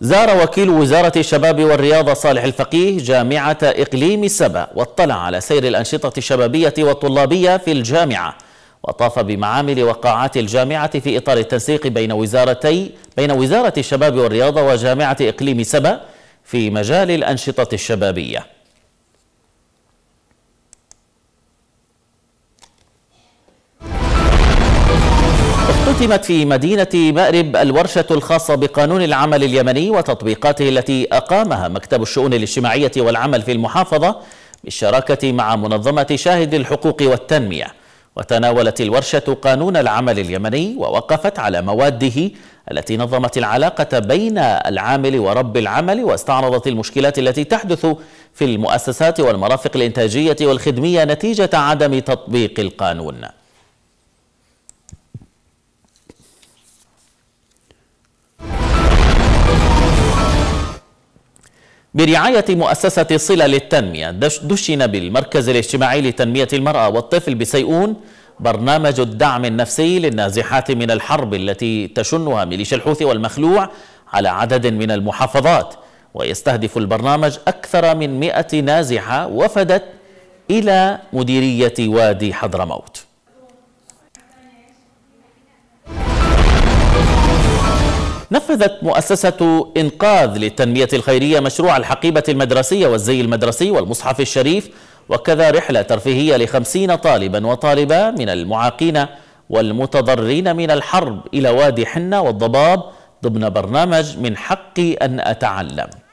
زار وكيل وزارة الشباب والرياضة صالح الفقيه جامعة إقليم سبا واطلع على سير الأنشطة الشبابية والطلابية في الجامعة وطاف بمعامل وقاعات الجامعة في إطار التنسيق بين وزارتي بين وزارة الشباب والرياضة وجامعة إقليم سبا في مجال الأنشطة الشبابية أقيمت في مدينة مأرب الورشة الخاصة بقانون العمل اليمني وتطبيقاته التي أقامها مكتب الشؤون الاجتماعية والعمل في المحافظة بالشراكة مع منظمة شاهد الحقوق والتنمية وتناولت الورشة قانون العمل اليمني ووقفت على مواده التي نظمت العلاقة بين العامل ورب العمل واستعرضت المشكلات التي تحدث في المؤسسات والمرافق الإنتاجية والخدمية نتيجة عدم تطبيق القانون برعاية مؤسسة صلة للتنمية دشن بالمركز الاجتماعي لتنمية المرأة والطفل بسيئون برنامج الدعم النفسي للنازحات من الحرب التي تشنها ميليشيا الحوثي والمخلوع على عدد من المحافظات ويستهدف البرنامج أكثر من 100 نازحة وفدت إلى مديرية وادي حضرموت نفذت مؤسسة إنقاذ للتنمية الخيرية مشروع الحقيبة المدرسية والزي المدرسي والمصحف الشريف وكذا رحلة ترفيهية لخمسين طالبا وطالبة من المعاقين والمتضررين من الحرب إلى وادي حنة والضباب ضمن برنامج من حقي أن أتعلم